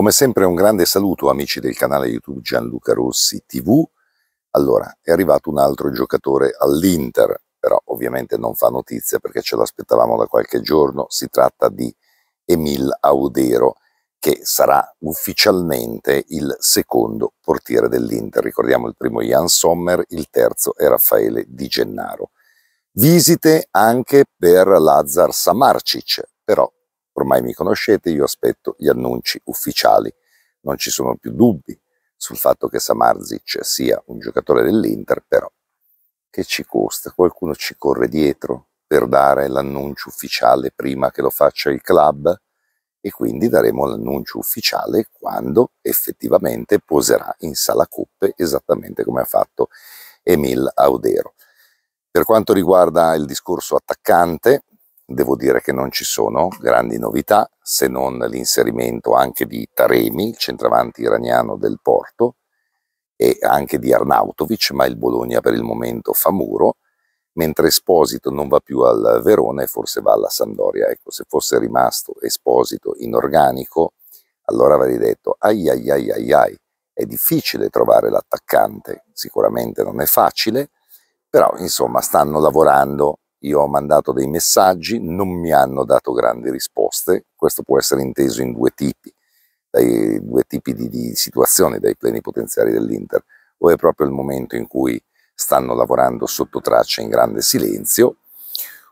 Come sempre un grande saluto amici del canale YouTube Gianluca Rossi TV. Allora, è arrivato un altro giocatore all'Inter, però ovviamente non fa notizia perché ce l'aspettavamo da qualche giorno, si tratta di Emil Audero che sarà ufficialmente il secondo portiere dell'Inter. Ricordiamo il primo Jan Sommer, il terzo è Raffaele Di Gennaro. Visite anche per Lazar Samarcic, però ormai mi conoscete, io aspetto gli annunci ufficiali. Non ci sono più dubbi sul fatto che Samarzic sia un giocatore dell'Inter, però che ci costa? Qualcuno ci corre dietro per dare l'annuncio ufficiale prima che lo faccia il club e quindi daremo l'annuncio ufficiale quando effettivamente poserà in sala coppe esattamente come ha fatto Emil Audero. Per quanto riguarda il discorso attaccante, devo dire che non ci sono grandi novità se non l'inserimento anche di Taremi, il centravanti iraniano del Porto, e anche di Arnautovic, ma il Bologna per il momento fa muro, mentre Esposito non va più al Verona e forse va alla Sandoria. Ecco, se fosse rimasto Esposito in organico, allora avrei detto ai ai ai ai ai, è difficile trovare l'attaccante, sicuramente non è facile, però insomma stanno lavorando io ho mandato dei messaggi, non mi hanno dato grandi risposte, questo può essere inteso in due tipi, dai due tipi di, di situazioni, dai plenipotenziari dell'Inter, o è proprio il momento in cui stanno lavorando sotto traccia in grande silenzio,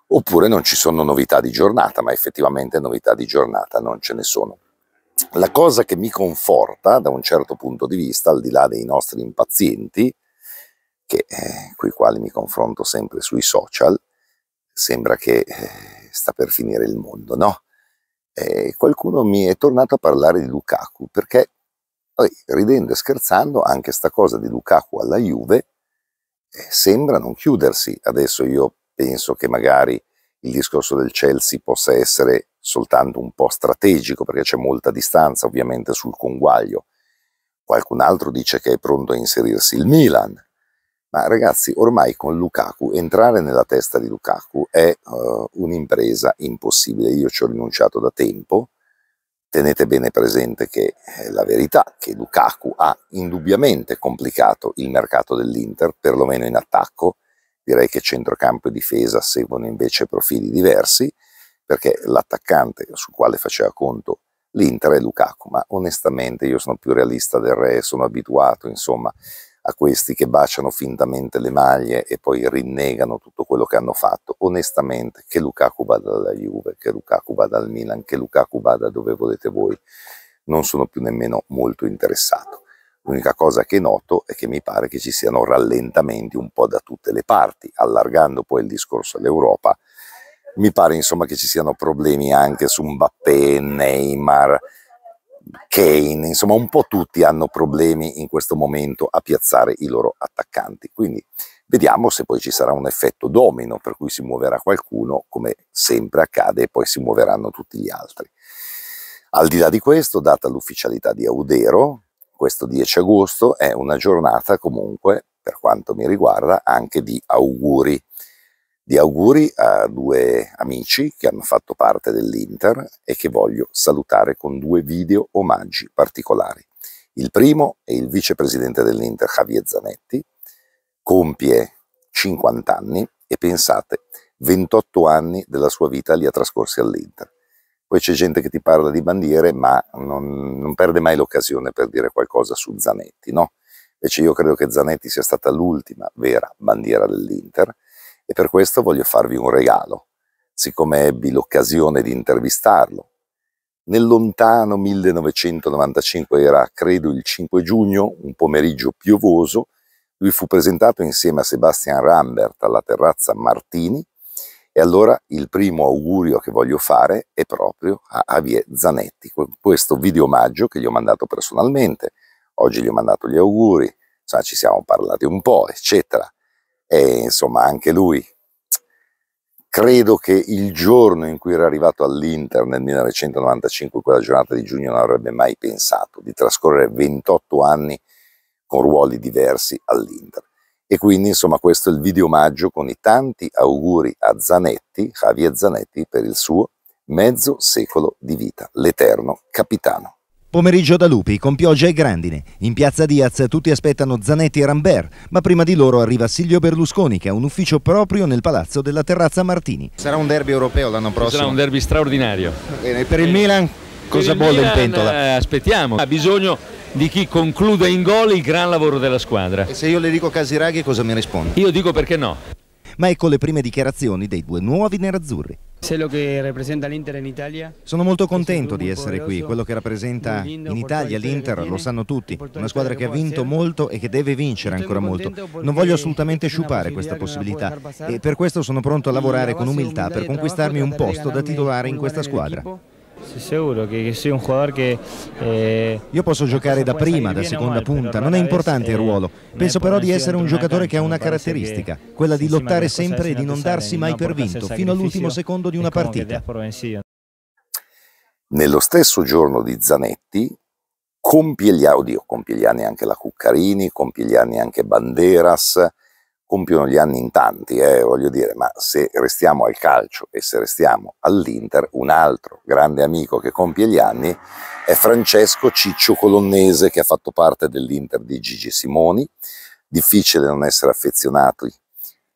oppure non ci sono novità di giornata, ma effettivamente novità di giornata non ce ne sono. La cosa che mi conforta da un certo punto di vista, al di là dei nostri impazienti, che, eh, con i quali mi confronto sempre sui social, sembra che eh, sta per finire il mondo, no? E qualcuno mi è tornato a parlare di Lukaku perché ridendo e scherzando anche sta cosa di Lukaku alla Juve eh, sembra non chiudersi. Adesso io penso che magari il discorso del Chelsea possa essere soltanto un po' strategico perché c'è molta distanza ovviamente sul conguaglio. Qualcun altro dice che è pronto a inserirsi il Milan. Ma ragazzi, ormai con Lukaku, entrare nella testa di Lukaku è uh, un'impresa impossibile. Io ci ho rinunciato da tempo. Tenete bene presente che è la verità che Lukaku ha indubbiamente complicato il mercato dell'Inter, perlomeno in attacco. Direi che centrocampo e difesa seguono invece profili diversi, perché l'attaccante sul quale faceva conto l'Inter è Lukaku, ma onestamente io sono più realista del re, sono abituato, insomma, a questi che baciano fintamente le maglie e poi rinnegano tutto quello che hanno fatto. Onestamente, che Lukaku vada dalla Juve, che Lukaku vada dal Milan, che Lukaku vada dove volete voi, non sono più nemmeno molto interessato. L'unica cosa che noto è che mi pare che ci siano rallentamenti un po' da tutte le parti, allargando poi il discorso all'Europa. Mi pare insomma che ci siano problemi anche su Mbappé, Neymar, Kane, insomma un po' tutti hanno problemi in questo momento a piazzare i loro attaccanti. Quindi vediamo se poi ci sarà un effetto domino per cui si muoverà qualcuno, come sempre accade, e poi si muoveranno tutti gli altri. Al di là di questo, data l'ufficialità di Audero, questo 10 agosto è una giornata comunque, per quanto mi riguarda, anche di auguri di auguri a due amici che hanno fatto parte dell'Inter e che voglio salutare con due video omaggi particolari. Il primo è il vicepresidente dell'Inter Javier Zanetti, compie 50 anni e pensate, 28 anni della sua vita li ha trascorsi all'Inter. Poi c'è gente che ti parla di bandiere, ma non, non perde mai l'occasione per dire qualcosa su Zanetti, no? Invece io credo che Zanetti sia stata l'ultima vera bandiera dell'Inter, e per questo voglio farvi un regalo, siccome ebbi l'occasione di intervistarlo. Nel lontano 1995 era, credo, il 5 giugno, un pomeriggio piovoso, lui fu presentato insieme a Sebastian Rambert alla terrazza Martini e allora il primo augurio che voglio fare è proprio a Javier Zanetti, con questo video omaggio che gli ho mandato personalmente. Oggi gli ho mandato gli auguri, insomma, ci siamo parlati un po', eccetera e insomma anche lui credo che il giorno in cui era arrivato all'Inter nel 1995, quella giornata di giugno, non avrebbe mai pensato di trascorrere 28 anni con ruoli diversi all'Inter. E quindi, insomma, questo è il video omaggio con i tanti auguri a Zanetti, Javier Zanetti, per il suo mezzo secolo di vita, l'eterno capitano. Pomeriggio da lupi, con pioggia e grandine. In piazza Diaz tutti aspettano Zanetti e Rambert, ma prima di loro arriva Silvio Berlusconi che ha un ufficio proprio nel palazzo della terrazza Martini. Sarà un derby europeo l'anno prossimo? Sarà un derby straordinario. Bene, per il Milan cosa bolle in pentola? Eh, aspettiamo, ha bisogno di chi conclude in gol il gran lavoro della squadra. E se io le dico Casiraghi cosa mi risponde? Io dico perché no. Ma ecco le prime dichiarazioni dei due nuovi nerazzurri. Sono molto contento di essere qui, quello che rappresenta in Italia l'Inter lo sanno tutti, una squadra che ha vinto molto e che deve vincere ancora molto. Non voglio assolutamente sciupare questa possibilità e per questo sono pronto a lavorare con umiltà per conquistarmi un posto da titolare in questa squadra. Sì, sicuro che, che sia un giocatore che... Eh, Io posso giocare da prima, da seconda punta, non è importante il eh, ruolo. Penso però di essere un giocatore che ha una caratteristica, quella di lottare sempre e di non darsi mai per vinto, fino all'ultimo secondo di una partita. Nello stesso giorno di Zanetti, compie gli, oddio, compie gli anni anche la Cuccarini, compie gli anni anche Banderas, compiono gli anni in tanti, eh, voglio dire, ma se restiamo al calcio e se restiamo all'Inter, un altro grande amico che compie gli anni è Francesco Ciccio Colonnese, che ha fatto parte dell'Inter di Gigi Simoni. Difficile non essere affezionati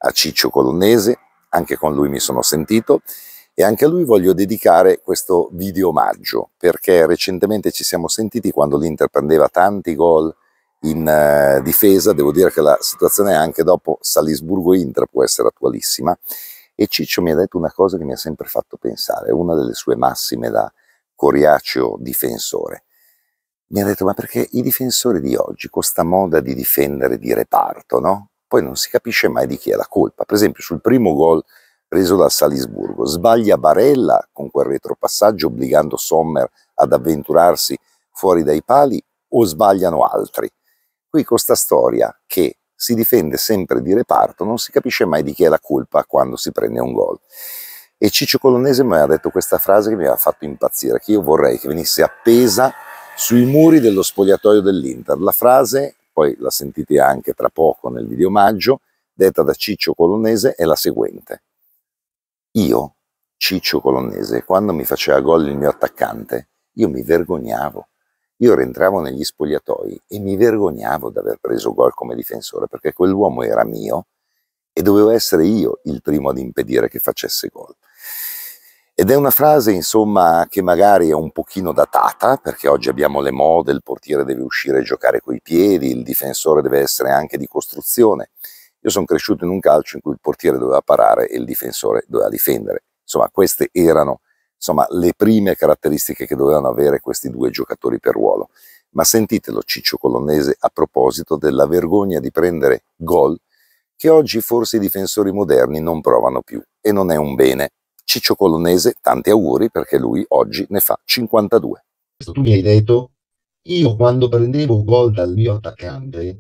a Ciccio Colonnese, anche con lui mi sono sentito e anche a lui voglio dedicare questo video omaggio perché recentemente ci siamo sentiti quando l'Inter prendeva tanti gol in eh, difesa, devo dire che la situazione anche dopo salisburgo intra può essere attualissima e Ciccio mi ha detto una cosa che mi ha sempre fatto pensare, una delle sue massime da coriaceo difensore. Mi ha detto ma perché i difensori di oggi, con questa moda di difendere di reparto, no? Poi non si capisce mai di chi è la colpa. Per esempio sul primo gol reso dal Salisburgo, sbaglia Barella con quel retropassaggio obbligando Sommer ad avventurarsi fuori dai pali o sbagliano altri? Qui con questa storia che si difende sempre di reparto, non si capisce mai di chi è la colpa quando si prende un gol. E Ciccio Colonnese mi ha detto questa frase che mi ha fatto impazzire, che io vorrei che venisse appesa sui muri dello spogliatoio dell'Inter. La frase, poi la sentite anche tra poco nel video maggio, detta da Ciccio Colonnese è la seguente. Io, Ciccio Colonnese, quando mi faceva gol il mio attaccante, io mi vergognavo. Io rientravo negli spogliatoi e mi vergognavo di aver preso gol come difensore perché quell'uomo era mio e dovevo essere io il primo ad impedire che facesse gol. Ed è una frase, insomma, che magari è un pochino datata, perché oggi abbiamo le mode, il portiere deve uscire e giocare coi piedi, il difensore deve essere anche di costruzione. Io sono cresciuto in un calcio in cui il portiere doveva parare e il difensore doveva difendere. Insomma, queste erano insomma le prime caratteristiche che dovevano avere questi due giocatori per ruolo. Ma sentitelo Ciccio Colonnese a proposito della vergogna di prendere gol che oggi forse i difensori moderni non provano più e non è un bene. Ciccio Colonnese, tanti auguri perché lui oggi ne fa 52. Tu mi hai detto, io quando prendevo gol dal mio attaccante,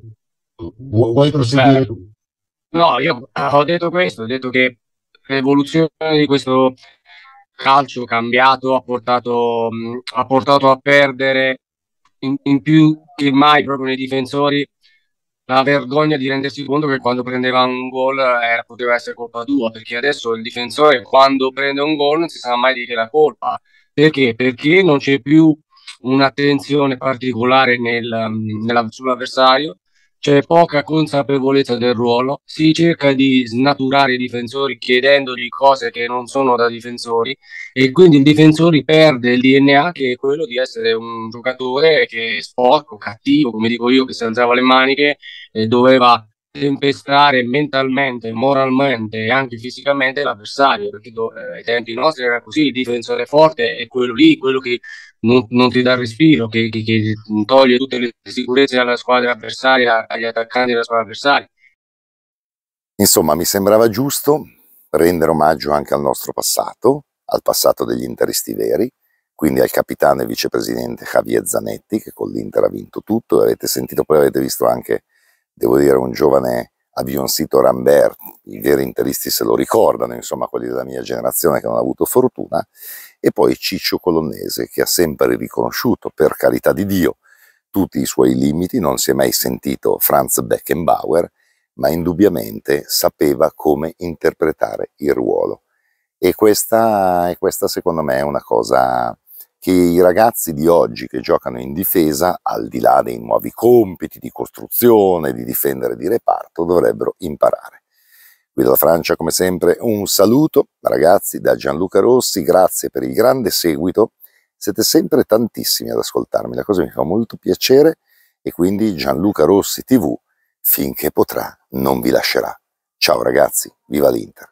vuoi proseguire tu? No, io ah, ho detto questo, ho detto che l'evoluzione di questo calcio cambiato ha portato, mh, mm, ha portato a perdere in, in, più che mai proprio nei difensori la vergogna di rendersi conto che quando prendeva un gol eh, poteva essere colpa tua, perché adesso il difensore quando prende un gol non si sa mai di che è la colpa. Perché? Perché non c'è più un'attenzione particolare nel, mm, nella, sull'avversario, c'è poca consapevolezza del ruolo, si cerca di snaturare i difensori chiedendogli cose che non sono da difensori e quindi il difensore perde il DNA che è quello di essere un giocatore che è sporco, cattivo, come dico io, che si alzava le maniche e doveva tempestare mentalmente, moralmente e anche fisicamente l'avversario, perché eh, ai tempi nostri era così, il difensore forte è quello lì, quello che non, non ti dà respiro, che, che, che, toglie tutte le sicurezze alla squadra avversaria, agli attaccanti della squadra avversaria. Insomma, mi sembrava giusto rendere omaggio anche al nostro passato, al passato degli interisti veri, quindi al capitano e vicepresidente Javier Zanetti, che con l'Inter ha vinto tutto, avete sentito, poi avete visto anche devo dire un giovane avioncito Rambert, i veri interisti se lo ricordano, insomma quelli della mia generazione che non hanno avuto fortuna, e poi Ciccio Colonnese che ha sempre riconosciuto, per carità di Dio, tutti i suoi limiti, non si è mai sentito Franz Beckenbauer, ma indubbiamente sapeva come interpretare il ruolo. E questa, e questa secondo me è una cosa che i ragazzi di oggi che giocano in difesa, al di là dei nuovi compiti di costruzione, di difendere di reparto, dovrebbero imparare. Qui dalla Francia, come sempre, un saluto ragazzi da Gianluca Rossi, grazie per il grande seguito. Siete sempre tantissimi ad ascoltarmi, la cosa mi fa molto piacere e quindi Gianluca Rossi TV, finché potrà, non vi lascerà. Ciao ragazzi, viva l'Inter!